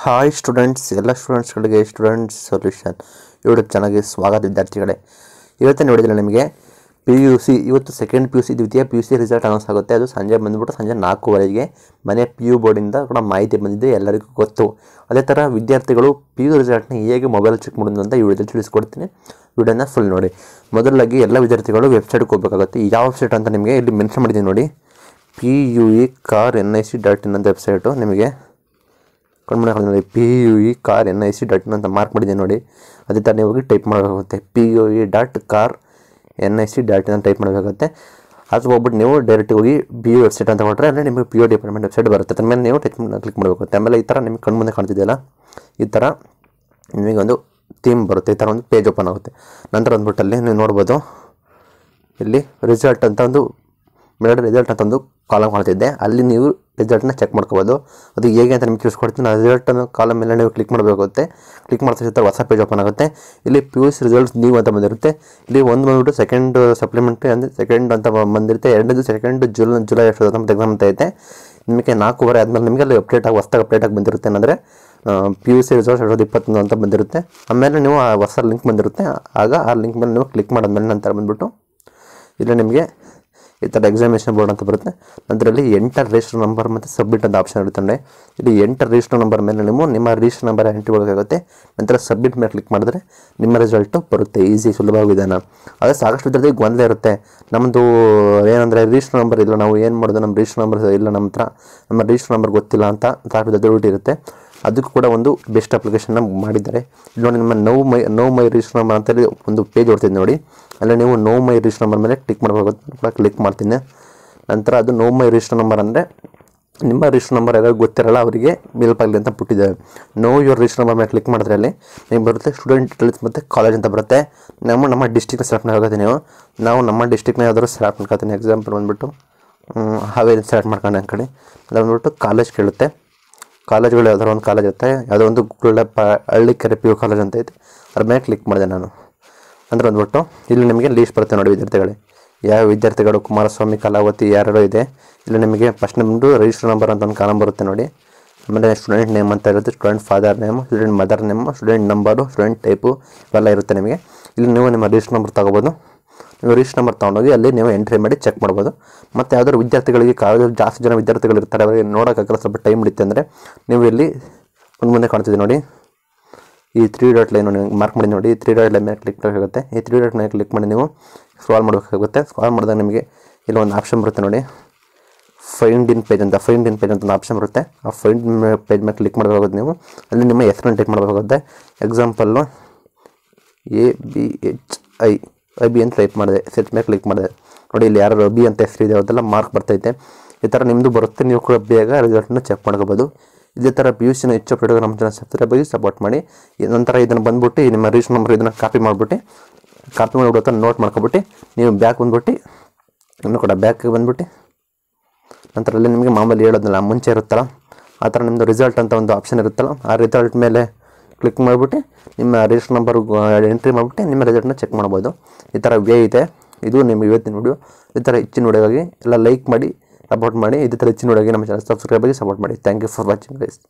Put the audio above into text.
hi students ಎಲ್ಲ ಸ್ಟೂಡೆಂಟ್ಸ್ಗಳಿಗೆ students solution YouTube ಚೆನ್ನಾಗಿ ಸ್ವಾಗತ ವಿದ್ಯಾರ್ಥಿಗಳೇ ಇವತ್ತೇ ನೋಡಿದರೆ ನಿಮಗೆ ಪಿ ಯು ಸಿ ಇವತ್ತು ಸೆಕೆಂಡ್ ಪಿ ಯು ಸಿ ದ್ವಿತೀಯ P U C result announce ಆಗುತ್ತೆ ಅದು ಸಂಜೆ ಬಂದುಬಿಟ್ಟು ಸಂಜೆ ನಾಲ್ಕುವರೆಗೆ ಮನೆ ಪಿ ಯು ಬೋರ್ಡಿಂದ ಕೂಡ ಮಾಹಿತಿ ಬಂದಿದೆ ಎಲ್ಲರಿಗೂ ಗೊತ್ತು ಅದೇ ಥರ ವಿದ್ಯಾರ್ಥಿಗಳು ಪಿ ಯು ರಿಸಲ್ಟ್ನ ಹೇಗೆ ಮೊಬೈಲ್ ಚೆಕ್ ಮಾಡೋದು ಅಂತ ಈ ವಿಡಿಯೋದಲ್ಲಿ ತಿಳಿಸ್ಕೊಡ್ತೀನಿ ವಿಡಿಯೋನ ಫುಲ್ ನೋಡಿ ಮೊದಲಾಗಿ ಎಲ್ಲ ವಿದ್ಯಾರ್ಥಿಗಳು ವೆಬ್ಸೈಟ್ಗೆ ಹೋಗಬೇಕಾಗುತ್ತೆ ಯಾವ ವೆಬ್ಸೈಟ್ ಅಂತ ನಿಮಗೆ ಇಲ್ಲಿ ಮೆನ್ಷನ್ ಮಾಡಿದ್ದೀನಿ ನೋಡಿ ಪಿ ಯು ಇ ಕಾರ್ N I C dot in ಅಂತ ವೆಬ್ಸೈಟು ನಿಮಗೆ ಕಣ್ಮಣೆ ಹಾಕೋದು ನೋಡಿ ಪಿ ಯು ಇ ಕಾರ್ ಎನ್ ಐ ಸಿ ಡಾಟ್ ಅಂತ ಮಾರ್ಕ್ ಮಾಡಿದೆ ನೋಡಿ ಅದೇ ಥರ ನೀವು ಹೋಗಿ ಟೈಪ್ ಮಾಡಬೇಕಾಗುತ್ತೆ ಪಿ ಯು ಇ ಡಾಟ್ ಕಾರ್ ಎನ್ ಐ ಸಿ ಡಾಟ್ ಅಂತ ಟೈಪ್ ಮಾಡಬೇಕಾಗುತ್ತೆ ಅದು ಹೋಗ್ಬಿಟ್ಟು ನೀವು ಡೈರೆಕ್ಟ್ ಹೋಗಿ ಬಿ ಯು ವೆಬ್ಸೈಟ್ ಅಂತ ಹೊಟ್ಟರೆ ಅಂದರೆ ನಿಮಗೆ ಪಿ ಯು ಡಿಪಾರ್ಟ್ಮೆಂಟ್ ವೆಬ್ಸೈಟ್ ಬರುತ್ತೆ ಅದ್ರ ಮೇಲೆ ನೀವು ಟೈಪ್ ಕ್ಲಿಕ್ ಮಾಡಬೇಕಾಗುತ್ತೆ ಆಮೇಲೆ ಈ ಥರ ನಿಮಗೆ ಮುಂದೆ ಕಾಣ್ತಿದೆಯಲ್ಲ ಈ ಥರ ನಿಮಗೆ ಒಂದು ಥೀಮ್ ಬರುತ್ತೆ ಈ ಥರ ಒಂದು ಪೇಜ್ ಓಪನ್ ಆಗುತ್ತೆ ನಂತರ ಬಂದ್ಬಿಟ್ಟಲ್ಲಿ ನೀವು ನೋಡ್ಬೋದು ಇಲ್ಲಿ ರಿಸಲ್ಟ್ ಅಂತ ಒಂದು ಮೇಡ ರಿಸಲ್ಟ್ ಅಂತ ಒಂದು ಕಾಲಮ್ ಮಾಡ್ತಿದ್ದೆ ಅಲ್ಲಿ ನೀವು ರಿಸಲ್ಟ್ನ ಚೆಕ್ ಮಾಡ್ಕೋಬೋದು ಅದು ಹೇಗೆ ಅಂತ ನಿಮಗೆ ತಿಳಿಸ್ಕೊಡ್ತೀನಿ ನಾನು ರಿಸಲ್ಟನ್ನು ಕಾಲಮ್ ಮೇಲೆ ನೀವು ಕ್ಲಿಕ್ ಮಾಡಬೇಕಾಗುತ್ತೆ ಕ್ಲಿಕ್ ಮಾಡ್ತಾ ಸಿಗ್ತಾರೆ ಹೊಸ ಪೇಜ್ ಓಪನ್ ಆಗುತ್ತೆ ಇಲ್ಲಿ ಪಿ ಯು ಸಿ ರಿಸಲ್ಟ್ಸ್ ನೀವು ಅಂತ ಬಂದಿರುತ್ತೆ ಇಲ್ಲಿ ಒಂದು ಬಂದ್ಬಿಟ್ಟು ಸೆಕೆಂಡ್ ಸಪ್ಲಿಮೆಂಟ್ರಿ ಅಂದರೆ ಸೆಕೆಂಡ್ ಅಂತ ಬಂದಿರುತ್ತೆ ಎರಡನೇದು ಸೆಕೆಂಡ್ ಜುಲೈ ಜುಲೈ ಎಷ್ಟು ಅಂತ ಎಕ್ಸಾಮ್ ಅಂತ ಐತೆ ನಿಮಗೆ ನಾಲ್ಕೂವರೆ ಆದಮೇಲೆ ನಿಮಗೆ ಅಲ್ಲಿ ಅಪ್ಡೇಟ್ ಆಗಿ ಹೊಸ್ದಾಗಿ ಅಪ್ಡೇಟ್ ಆಗಿ ಬಂದಿರುತ್ತೆ ಅಂದರೆ ಪಿ ಯು ಸಿ ರಿಸಲ್ಟ್ ಎರಡು ಇಪ್ಪತ್ತೊಂದು ಅಂತ ಬಂದಿರುತ್ತೆ ಆಮೇಲೆ ನೀವು ಆ ಹೊಸ ಲಿಂಕ್ ಬಂದಿರುತ್ತೆ ಆಗ ಆ ಲಿಂಕ್ ಮೇಲೆ ನೀವು ಕ್ಲಿಕ್ ಮಾಡಿದ್ಮೇಲೆ ನಂತರ ಬಂದುಬಿಟ್ಟು ಇಲ್ಲಿ ನಿಮಗೆ ಈ ಥರ ಎಕ್ಸಾಮಿನೇಷನ್ ಬೋರ್ಡ್ ಅಂತ ಬರುತ್ತೆ ಅದರಲ್ಲಿ ಎಂಟರ್ ರಿಜಿಸ್ಟರ್ ನಂಬರ್ ಮತ್ತು ಸಬ್ಮಿಟ್ ಅಂತ ಆಪ್ಷನ್ ಇರುತ್ತೆ ಇಲ್ಲಿ ಎಂಟರ್ ರಿಜಿಸ್ಟರ್ ನಂಬರ್ ಮೇಲೆ ನಿಮ್ಮ ನಿಮ್ಮ ರಿಜಿಸ್ಟರ್ ನಂಬರ್ ಎಂಟ್ರಿ ಒಳಗಾಗುತ್ತೆ ನಂತರ ಸಬ್ಮಿಟ್ ಮೇಲೆ ಕ್ಲಿಕ್ ಮಾಡಿದ್ರೆ ನಿಮ್ಮ ರಿಸಲ್ಟು ಬರುತ್ತೆ ಈಸಿ ಸುಲಭವಿಧಾನ ಆದರೆ ಸಾಕಷ್ಟು ವಿದ್ಯಾರ್ಥಿ ಗೊಂದಲ ಇರುತ್ತೆ ನಮ್ಮದು ಏನಂದರೆ ರಿಜಿಸ್ಟರ್ ನಂಬರ್ ಇಲ್ಲ ನಾವು ಏನು ಮಾಡೋದು ನಮ್ಮ ರಿಜಿಸ್ಟರ್ ನಂಬರ್ ಇಲ್ಲ ನಮ್ಮ ನಮ್ಮ ರಿಜಿಸ್ಟರ್ ನಂಬರ್ ಗೊತ್ತಿಲ್ಲ ಅಂತ ಸಾಕಷ್ಟು ದೊಡ್ಡ ಇರುತ್ತೆ ಅದಕ್ಕೂ ಕೂಡ ಒಂದು ಬೆಸ್ಟ್ ಅಪ್ಲಿಕೇಶನ್ನ ಮಾಡಿದ್ದಾರೆ ಇಲ್ಲಿ ನೋಡಿ ನಿಮ್ಮ ನೋವು ಮೈ ನೋವು ಮೈ ರಿಜಿಸ್ಟರ್ ನಂಬರ್ ಅಂತ ಒಂದು ಪೇಜ್ ಓಡ್ತಿದ್ದೆ ನೋಡಿ ಅಲ್ಲಿ ನೀವು ನೋ ಮೈ ರಿಜಿಸ್ಟರ್ ನಂಬರ್ ಮೇಲೆ ಕ್ಲಿಕ್ ಮಾಡಬೇಕು ಕೂಡ ಕ್ಲಿಕ್ ಮಾಡ್ತೀನಿ ನಂತರ ಅದು ನೋ ಮೈ ರಿಜಿಸ್ಟರ್ ನಂಬರ್ ಅಂದರೆ ನಿಮ್ಮ ರಿಜಿಸ್ಟರ್ ನಂಬರ್ ಯಾರು ಗೊತ್ತಿರಲ್ಲ ಅವರಿಗೆ ಹೆಲ್ಪ್ ಆಗಲಿ ಅಂತ ಪುಟ್ಟಿದ್ದಾರೆ ನೋ ಯುವರ್ ರಿಜಿಸ್ಟರ್ ನಂಬರ್ ಮೇಲೆ ಕ್ಲಿಕ್ ಮಾಡಿದ್ರೆ ಅಲ್ಲಿ ನಿಮ್ಗೆ ಬರುತ್ತೆ ಸ್ಟೂಡೆಂಟ್ ಡೀಟೇಲ್ಸ್ ಮತ್ತು ಕಾಲೇಜ್ ಅಂತ ಬರುತ್ತೆ ನಮ್ಮ ನಮ್ಮ ಡಿಸ್ಟಿಕ್ನ ಸೆಲೆಕ್ಟ್ ಮಾಡ್ಕೋತೀನಿ ನೀವು ನಾವು ನಮ್ಮ ಡಿಸ್ಟಿಕ್ನ ಯಾವ್ದಾದ್ರು ಸೆಲೆಕ್ಟ್ ಮಾಡ್ಕೊತೀನಿ ಎಕ್ಸಾಂಪಲ್ ಬಂದುಬಿಟ್ಟು ಹಾವೇರಿ ಸೆಲೆಕ್ಟ್ ಮಾಡ್ಕೊಂಡು ಆ ಅದು ಬಂದುಬಿಟ್ಟು ಕಾಲೇಜ್ ಕೇಳುತ್ತೆ ಕಾಲೇಜ್ಗಳು ಯಾವ್ದಾರು ಒಂದು ಕಾಲೇಜ್ ಇರುತ್ತೆ ಯಾವುದೋ ಒಂದು ಗುಳ್ಳ ಪ ಹಳ್ಳಿ ಕೆರೆ ಪಿ ಯು ಕಾಲೇಜ್ ಅಂತ ಐತೆ ಅದ್ರ ಮೇಲೆ ಕ್ಲಿಕ್ ಮಾಡಿದೆ ನಾನು ಅಂದರೆ ಬಂದ್ಬಿಟ್ಟು ಇಲ್ಲಿ ನಿಮಗೆ ಲೀಸ್ಟ್ ಬರುತ್ತೆ ನೋಡಿ ವಿದ್ಯಾರ್ಥಿಗಳೇ ಯಾವ ವಿದ್ಯಾರ್ಥಿಗಳು ಕುಮಾರಸ್ವಾಮಿ ಕಲಾವತಿ ಯಾರ್ಯಾರೋ ಇದೆ ಇಲ್ಲಿ ನಿಮಗೆ ಫಸ್ಟ್ ನಿಮ್ಮದು ರಿಜಿಸ್ಟರ್ ನಂಬರ್ ಅಂತ ಒಂದು ಕಾಲಂ ಬರುತ್ತೆ ನೋಡಿ ಆಮೇಲೆ ಸ್ಟೂಡೆಂಟ್ ನೇಮ್ ಅಂತ ಇರುತ್ತೆ student father name student mother name student number student type ಇವೆಲ್ಲ ಇರುತ್ತೆ ನಿಮಗೆ ಇಲ್ಲಿ ನೀವು ನಿಮ್ಮ ರಿಜಿಸ್ಟರ್ ನಂಬರ್ ತಗೋಬೋದು ನೀವು ರಿಜಿಸ್ಟರ್ ನಂಬರ್ ತೊಗೊಂಡೋಗಿ ಅಲ್ಲಿ ನೀವು ಎಂಟ್ರಿ ಮಾಡಿ ಚೆಕ್ ಮಾಡ್ಬೋದು ಮತ್ತು ಯಾವ್ದಾದ್ರು ವಿದ್ಯಾರ್ಥಿಗಳಿಗೆ ಕಾಲೇಜಲ್ಲಿ ಜಾಸ್ತಿ ಜನ ವಿದ್ಯಾರ್ಥಿಗಳು ಇರ್ತಾರೆ ಅವರಿಗೆ ನೋಡೋಕ್ಕಾಗಲ್ಲ ಸ್ವಲ್ಪ ಟೈಮ್ ಹಿಡಿಯುತ್ತೆ ಅಂದರೆ ನೀವು ಇಲ್ಲಿ ಮುಂದೆ ಮುಂದೆ ಕಾಣ್ತಿದ್ದೀವಿ ನೋಡಿ ಈ ತ್ರೀ ಡಾಟ್ ಲೈನ್ ಮಾರ್ಕ್ ಮಾಡಿ ನೋಡಿ ತ್ರೀ ಡಾಟ್ ಲೈನ್ ಮೇಲೆ ಕ್ಲಿಕ್ ಮಾಡಬೇಕಾಗುತ್ತೆ ಈ ತ್ರೀ ಡಾಟ್ ಮೇಲೆ ಕ್ಲಿಕ್ ಮಾಡಿ ನೀವು ಸ್ಕ್ರಾಲ್ ಮಾಡಬೇಕಾಗುತ್ತೆ ಸ್ಕ್ರಾಲ್ ಮಾಡಿದಾಗ ನಿಮಗೆ ಇಲ್ಲಿ ಒಂದು ಆಪ್ಷನ್ ಬರುತ್ತೆ ನೋಡಿ ಫೈಂಡ್ ಇನ್ ಪೇಜ್ ಅಂತ ಫೈಂಡ್ ಇನ್ ಪೇಜ್ ಅಂತ ಒಂದು ಆಪ್ಷನ್ ಬರುತ್ತೆ ಆ ಫೈಂಡ್ ಪೇಜ್ ಮೇಲೆ ಕ್ಲಿಕ್ ಮಾಡಬೇಕಾಗುತ್ತೆ ನೀವು ಅಲ್ಲಿ ನಿಮ್ಮ ಹೆಸರನ್ನು ಟೈಪ್ ಮಾಡಬೇಕಾಗುತ್ತೆ example A B H I I B ಅಂತ ಟೈಪ್ ಮಾಡಿದೆ ಸರ್ಚ್ ಮೇಲೆ ಕ್ಲಿಕ್ ಮಾಡಿದೆ ನೋಡಿ ಇಲ್ಲಿ ಯಾರು ಬಿ ಅಂತ ಇದೆ ಅದೆಲ್ಲ ಮಾರ್ಕ್ ಬರ್ತೈತೆ ಈ ಥರ ನಿಮ್ಮದು ಬರುತ್ತೆ ನೀವು ಕೂಡ ಬೇಗ ರಿಸಲ್ಟ್ನ ಚೆಕ್ ಮಾಡ್ಕೋಬೋದು ಇದೇ ಥರ ಪಿ ಯು ಸಿನ ಹೆಚ್ಚು ಪ್ರಯೋಗ ನಮ್ಮ ಜನ ಸಬ್ಸ್ಕ್ರೈಬ್ ಆಗಿ ಸಪೋರ್ಟ್ ಮಾಡಿ ನಂತರ ಇದನ್ನು ಬಂದುಬಿಟ್ಟು ನಿಮ್ಮ ರೀಚ್ ನಂಬರ್ ಇದನ್ನು ಕಾಪಿ ಮಾಡಿಬಿಟ್ಟು ಕಾಪಿ ಮಾಡಿಬಿಟ್ಟು ನೋಟ್ ಮಾಡ್ಕೊಬಿಟ್ಟು ನೀವು ಬ್ಯಾಕ್ ಬಂದುಬಿಟ್ಟು ಇನ್ನೂ ಕೂಡ ಬ್ಯಾಕ್ಗೆ ಬಂದುಬಿಟ್ಟು ನಂತರ ಅಲ್ಲಿ ನಿಮಗೆ ಮಾಮೂಲಿ ಹೇಳೋದಿಲ್ಲ ಮುಂಚೆ ಇರುತ್ತಲ್ಲ ಆ ಥರ ನಿಮ್ಮದು ರಿಸಲ್ಟ್ ಅಂತ ಒಂದು ಆಪ್ಷನ್ ಇರುತ್ತಲ್ಲ ಆ ರಿಸಲ್ಟ್ ಮೇಲೆ ಕ್ಲಿಕ್ ಮಾಡಿಬಿಟ್ಟು ನಿಮ್ಮ ರಿಜಿಸ್ಟರ್ ನಂಬರ್ ಎಂಟ್ರಿ ಮಾಡಿಬಿಟ್ಟು ನಿಮ್ಮ ರಿಸಲ್ಟ್ನ ಚೆಕ್ ಮಾಡ್ಬೋದು ಈ ಥರ ವೇ ಇದೆ ಇದು ನಿಮ್ಮ ಇವತ್ತಿನ ವಿಡಿಯೋ ಈ ಥರ ಹೆಚ್ಚಿನ ವಿಡಿಯೋಗಾಗಿ ಎಲ್ಲ ಲೈಕ್ ಮಾಡಿ ಸಪೋರ್ಟ್ ಮಾಡಿ ಈ ಥರ ಹೆಚ್ಚಿನ ವಿಡಿಯೋಗೆ ನಮ್ಮ ಚಾನಲ್ ಸಬ್ಸ್ಕ್ರೈಬ್ ಆಗಿ ಸಪೋರ್ಟ್ ಮಾಡಿ thank you for watching guys